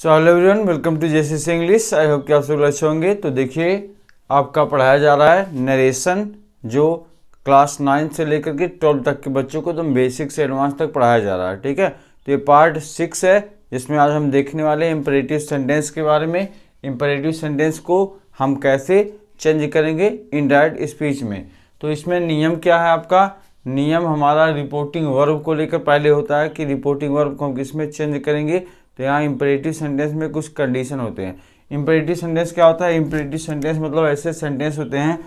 so hello everyone welcome to J C English I hope कि आप सब अच्छे होंगे तो देखिए आपका पढ़ाया जा रहा है नरेशन जो क्लास नाइन्थ से लेकर के ट्वेल्व तक के बच्चों को एकदम तो बेसिक से एडवांस तक पढ़ाया जा रहा है ठीक है तो ये पार्ट सिक्स है जिसमें आज हम देखने वाले हैं इम्परेटिव सेंटेंस के बारे में इम्परेटिव सेंटेंस को हम कैसे चेंज करेंगे इनडायरेक्ट स्पीच में तो इसमें नियम क्या है आपका नियम हमारा रिपोर्टिंग वर्ब को लेकर पहले होता है कि रिपोर्टिंग वर्ब को हम किस में चेंज करेंगे तो यहाँ इम्परेटिव सेंटेंस में कुछ कंडीशन होते हैं इम्परेटिव सेंटेंस क्या होता है इम्परेटिव सेंटेंस मतलब ऐसे सेंटेंस होते हैं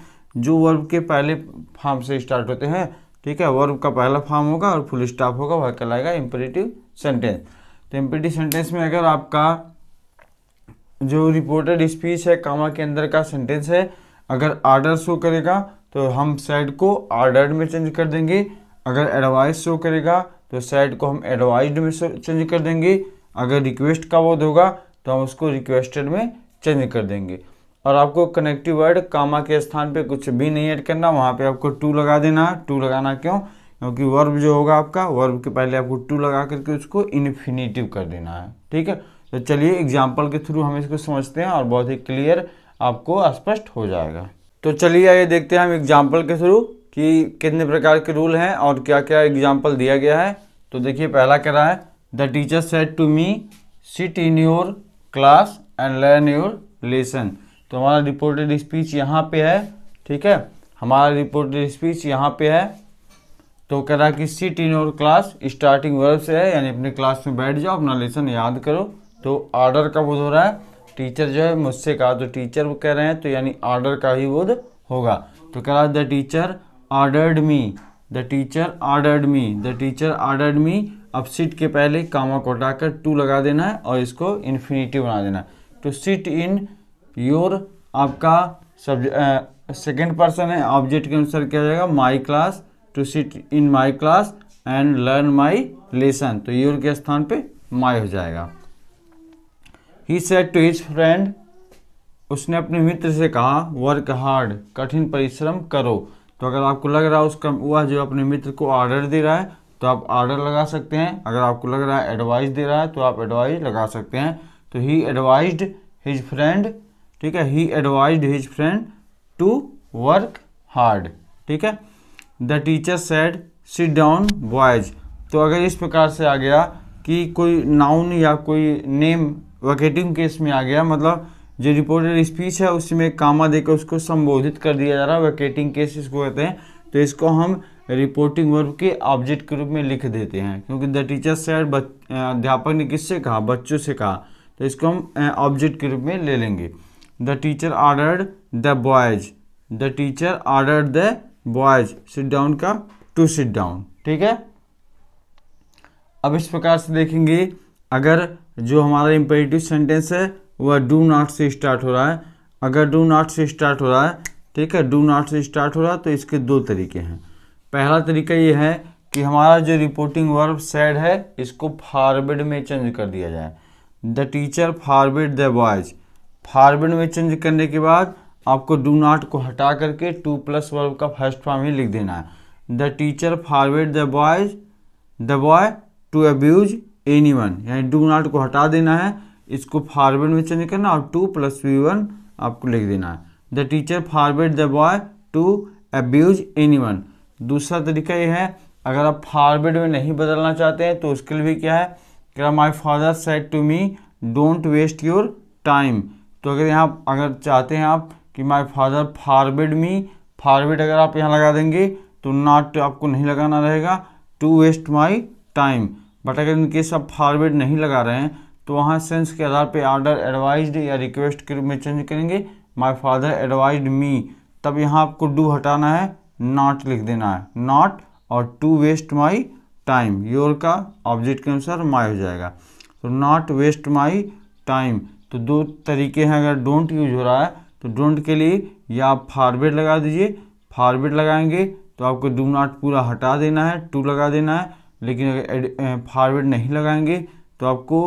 जो वर्ब के पहले फॉर्म से स्टार्ट होते हैं ठीक है वर्ब का पहला फॉर्म होगा और फुल स्टॉप होगा वह कहलाएगा इम्परेटिव सेंटेंस तो इम्परेटिव सेंटेंस में अगर आपका जो रिपोर्टेड स्पीच है कामा के अंदर का सेंटेंस है अगर आर्डर शो करेगा तो हम सेट को आर्डर्ड में चेंज कर देंगे अगर एडवाइस शो करेगा तो सेट को हम एडवाइज में चेंज कर देंगे अगर रिक्वेस्ट का वर्ड होगा तो हम उसको रिक्वेस्टेड में चेंज कर देंगे और आपको कनेक्टिव वर्ड कामा के स्थान पे कुछ भी नहीं ऐड करना वहाँ पे आपको टू लगा देना है टू लगाना क्यों क्योंकि वर्ब जो होगा आपका वर्ब के पहले आपको टू लगा करके उसको इन्फिनेटिव कर देना है ठीक है तो चलिए एग्जाम्पल के थ्रू हम इसको समझते हैं और बहुत ही क्लियर आपको स्पष्ट हो जाएगा तो चलिए आइए देखते हैं हम एग्जाम्पल के थ्रू कि कितने प्रकार के रूल हैं और क्या क्या एग्जाम्पल दिया गया है तो देखिए पहला कह रहा है the teacher said to me sit in your class and learn your lesson तो हमारा रिपोर्टेड स्पीच यहाँ पे है ठीक है हमारा रिपोर्टेड स्पीच यहाँ पे है तो कह रहा है कि sit in your class starting verb से है यानी अपने क्लास में बैठ जाओ अपना लेसन याद करो तो ऑर्डर का बोध हो रहा है टीचर जो है मुझसे कहा तो टीचर वो कह रहे हैं तो यानी ऑर्डर का ही बोध होगा तो कह रहा है the teacher ordered me the teacher ordered me the teacher ordered me अब सीट के पहले कामा को हटाकर टू लगा देना है और इसको इन्फिनिटिव बना देना है टू तो सीट इन योर आपका सब्जेक्ट सेकेंड पर्सन है ऑब्जेक्ट के अनुसार क्या जाएगा my class to sit in my class and learn my lesson तो योर के स्थान पे माई हो जाएगा he said to his friend उसने अपने मित्र से कहा वर्क हार्ड कठिन परिश्रम करो तो अगर आपको लग रहा है उसका वह जो अपने मित्र को ऑर्डर दे रहा है तो आप ऑर्डर लगा सकते हैं अगर आपको लग रहा है एडवाइस दे रहा है तो आप एडवाइस लगा सकते हैं तो ही एडवाइज हिज फ्रेंड ठीक है he advise his friend to work hard ठीक है the teacher said sit down boys तो अगर इस प्रकार से आ गया कि कोई नाउन या कोई नेम वकेटिंग केस में आ गया मतलब जो रिपोर्टेड स्पीच है उसमें कामा देकर उसको संबोधित कर दिया जा रहा है वकेटिंग केस इसको कहते हैं तो इसको हम रिपोर्टिंग वर्ब के ऑब्जेक्ट के रूप में लिख देते हैं क्योंकि द टीचर सैड अध्यापक ने किससे कहा बच्चों से कहा तो इसको हम ऑब्जेक्ट के रूप में ले लेंगे the teacher ordered the boys the teacher order the boys sit down का टू सिट डाउन ठीक है अब इस प्रकार से देखेंगे अगर जो हमारा इम्पेटिव सेंटेंस है वह डू नॉट से स्टार्ट हो रहा है अगर डू नॉट से स्टार्ट हो रहा है ठीक है डू नॉट से स्टार्ट हो रहा है तो इसके दो तरीके हैं पहला तरीका ये है कि हमारा जो रिपोर्टिंग वर्ब सैड है इसको फॉरवर्ड में चेंज कर दिया जाए the teacher forward the boys forward में चेंज करने के बाद आपको डू नॉट को हटा करके टू प्लस वर्ब का फर्स्ट फॉर्म ही लिख देना है the teacher forward the boys the boy to abuse anyone यानी डू नॉट को हटा देना है इसको फॉरवर्ड में चेंज करना और टू प्लस वी वन आपको लिख देना है the teacher forward the boy to abuse anyone दूसरा तरीका ये है अगर आप फॉरवर्ड में नहीं बदलना चाहते हैं तो उसके लिए भी क्या है कि my father said to me don't waste your time तो अगर यहाँ अगर चाहते हैं आप कि my father forward me forward अगर आप यहाँ लगा देंगे तो नॉट आपको नहीं लगाना रहेगा to waste my time but अगर इनकेस आप फॉरवर्ड नहीं लगा रहे हैं तो वहाँ सेंस के आधार पे ऑर्डर एडवाइज या रिक्वेस्ट के रूप में चेंज करेंगे माई फादर एडवाइज मी तब यहाँ आपको डू हटाना है नॉट लिख देना है नॉट और to waste my time your का ऑब्जेक्ट के अनुसार माई हो जाएगा तो नॉट वेस्ट माई टाइम तो दो तरीके हैं अगर डोंट यूज हो रहा है तो डोंट के लिए या आप फारवेड लगा दीजिए फारवेड लगाएंगे तो आपको डू नॉट पूरा हटा देना है टू लगा देना है लेकिन अगर फारवेड नहीं लगाएंगे तो आपको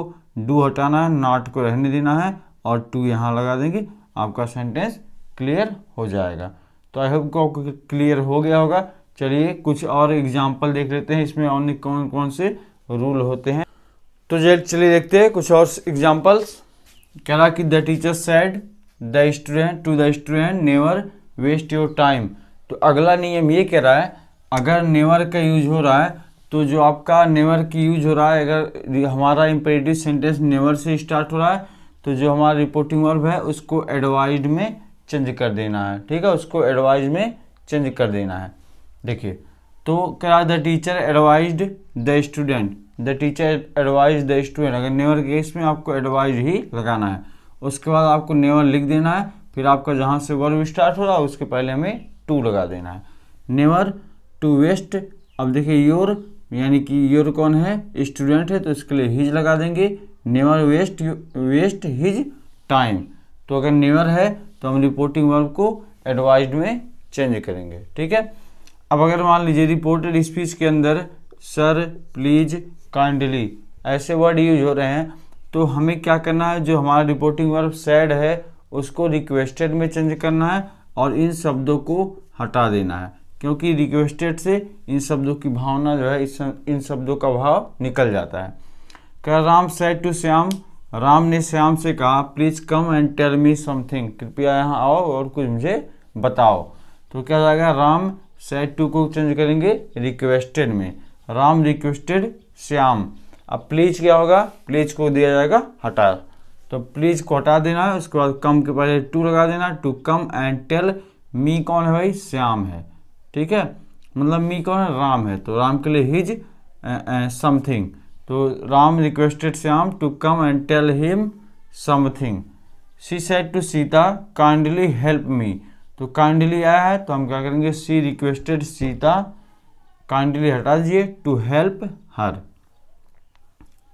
डू हटाना है नॉट को रहने देना है और टू यहाँ लगा देंगे आपका सेंटेंस क्लियर हो जाएगा तो आई होप आपको क्लियर हो गया होगा चलिए कुछ और एग्जाम्पल देख लेते हैं इसमें और कौन कौन से रूल होते हैं तो चलिए देखते हैं कुछ और एग्जाम्पल्स कह रहा कि the teacher said the student to the student never waste your time तो अगला नियम ये कह रहा है अगर नेवर का यूज हो रहा है तो जो आपका नेवर की यूज हो रहा है अगर हमारा इम्पेटिव सेंटेंस नेवर से स्टार्ट हो रहा है तो जो हमारा रिपोर्टिंग वर्ब है उसको एडवाइज में चेंज कर देना है ठीक है उसको एडवाइज में चेंज कर देना है देखिए तो क्या the teacher advise the student the teacher advise the student अगर नेवर केस में आपको एडवाइज ही लगाना है उसके बाद आपको नेवर लिख देना है फिर आपका जहाँ से वर्ब स्टार्ट हो रहा है उसके पहले हमें टू लगा देना है नेवर टू वेस्ट अब देखिए योर यानी कि योर कौन है स्टूडेंट है तो इसके लिए हिज लगा देंगे never waste waste his time तो अगर नेवर है तो हम रिपोर्टिंग वर्ब को एडवाइज में चेंज करेंगे ठीक है अब अगर मान लीजिए रिपोर्टेड स्पीच के अंदर सर प्लीज काइंडली ऐसे वर्ड यूज हो रहे हैं तो हमें क्या करना है जो हमारा रिपोर्टिंग वर्ब सैड है उसको रिक्वेस्टेड में चेंज करना है और इन शब्दों को हटा देना है क्योंकि रिक्वेस्टेड से इन शब्दों की भावना जो है इस इन शब्दों का भाव निकल जाता है कह राम सैड टू श्याम राम ने श्याम से कहा please come and tell me something कृपया यहाँ आओ और कुछ मुझे बताओ तो क्या जाएगा राम सेट टू को चेंज करेंगे रिक्वेस्टेड में राम रिक्वेस्टेड श्याम अब प्लीज क्या होगा प्लीज को दिया जाएगा हटा तो प्लीज को हटा देना है उसके बाद कम के पहले टू लगा देना to come and tell me कौन है भाई श्याम है ठीक है मतलब मी कौन है राम है तो राम के लिए हिज समथिंग uh, uh, तो Ram requested Shyam to come and tell him something she said to Sita kindly help me तो काइंडली आया है तो हम क्या करेंगे सी रिक्वेस्टेड सीता काइंडली हटा दिए टू हेल्प हर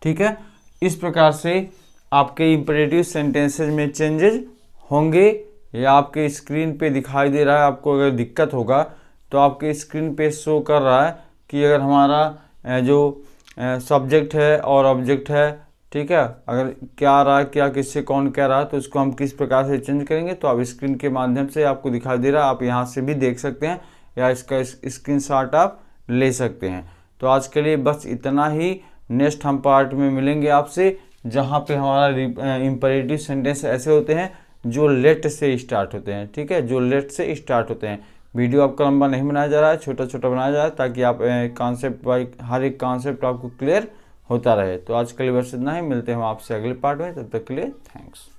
ठीक है इस प्रकार से आपके इम्परेटिव सेंटेंसेज में चेंजेज होंगे या आपके स्क्रीन पे दिखाई दे रहा है आपको अगर दिक्कत होगा तो आपके स्क्रीन पे शो कर रहा है कि अगर हमारा जो सब्जेक्ट है और ऑब्जेक्ट है ठीक है अगर क्या रहा क्या किससे कौन कह रहा है तो उसको हम किस प्रकार से चेंज करेंगे तो आप स्क्रीन के माध्यम से आपको दिखाई दे रहा है आप यहाँ से भी देख सकते हैं या इसका स्क्रीन शॉट आप ले सकते हैं तो आज के लिए बस इतना ही नेक्स्ट हम पार्ट में मिलेंगे आपसे जहाँ पे हमारा इम्परेटिव सेंटेंस ऐसे होते हैं जो लेट से स्टार्ट होते हैं ठीक है जो लेट से स्टार्ट होते हैं वीडियो आपका लंबा नहीं बनाया जा रहा है छोटा छोटा बनाया जा रहा है ताकि आप कॉन्सेप्ट वाइज हर एक कॉन्सेप्ट आपको क्लियर होता रहे तो आज के लिए बस इतना ही मिलते हैं हम आपसे अगले पार्ट में तब तक के लिए थैंक्स